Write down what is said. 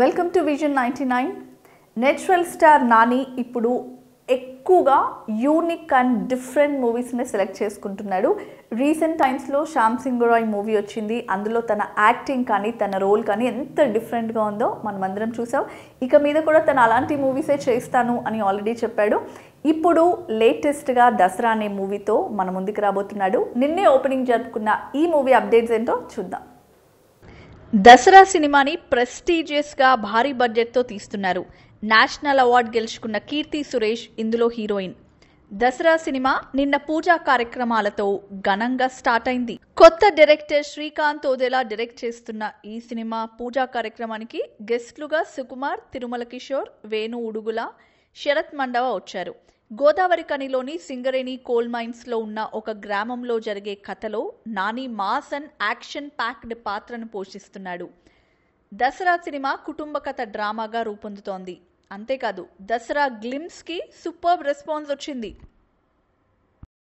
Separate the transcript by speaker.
Speaker 1: welcome to vision ninety nine natural star Nani ఇప్పుడు ఎక్కువగా unique and different మూవీస్ని select చేసుకుంటున్నాడు రీసెంట్ టైమ్స్లో శ్యామ్ సింగ్ రాయ్ మూవీ వచ్చింది అందులో తన యాక్టింగ్ కానీ తన రోల్ కానీ ఎంత డిఫరెంట్గా ఉందో మనం అందరం చూసాం ఇక మీద కూడా తను అలాంటి మూవీసే చేస్తాను అని ఆల్రెడీ చెప్పాడు ఇప్పుడు లేటెస్ట్గా దసరా అనే మూవీతో మన ముందుకు రాబోతున్నాడు నిన్నే ఓపెనింగ్ జరుపుకున్న ఈ మూవీ అప్డేట్స్ ఏంటో చూద్దాం దసరా సినిమాని ప్రెస్టీజియస్గా భారీ బడ్జెట్తో తీస్తున్నారు నేషనల్ అవార్డు గెలుచుకున్న కీర్తి సురేష్ ఇందులో హీరోయిన్ దసరా సినిమా నిన్న పూజా కార్యక్రమాలతో ఘనంగా స్టార్ట్ అయింది కొత్త డైరెక్టర్ శ్రీకాంత్ ఓదెలా డైరెక్ట్ చేస్తున్న ఈ సినిమా పూజా కార్యక్రమానికి గెస్ట్లుగా సుకుమార్ తిరుమల కిషోర్ వేణు ఉడుగుల శరత్ మండవ వచ్చారు గోదావరి కనిలోని సింగరేణి కోల్ మైన్స్లో ఉన్న ఒక గ్రామంలో జరిగే కథలో నాని మాసన్ యాక్షన్ ప్యాక్డ్ పాత్రను పోషిస్తున్నాడు దసరా సినిమా కుటుంబ కథ డ్రామాగా రూపొందుతోంది అంతేకాదు దసరా గ్లిమ్స్కి సూపర్బ్ రెస్పాన్స్ వచ్చింది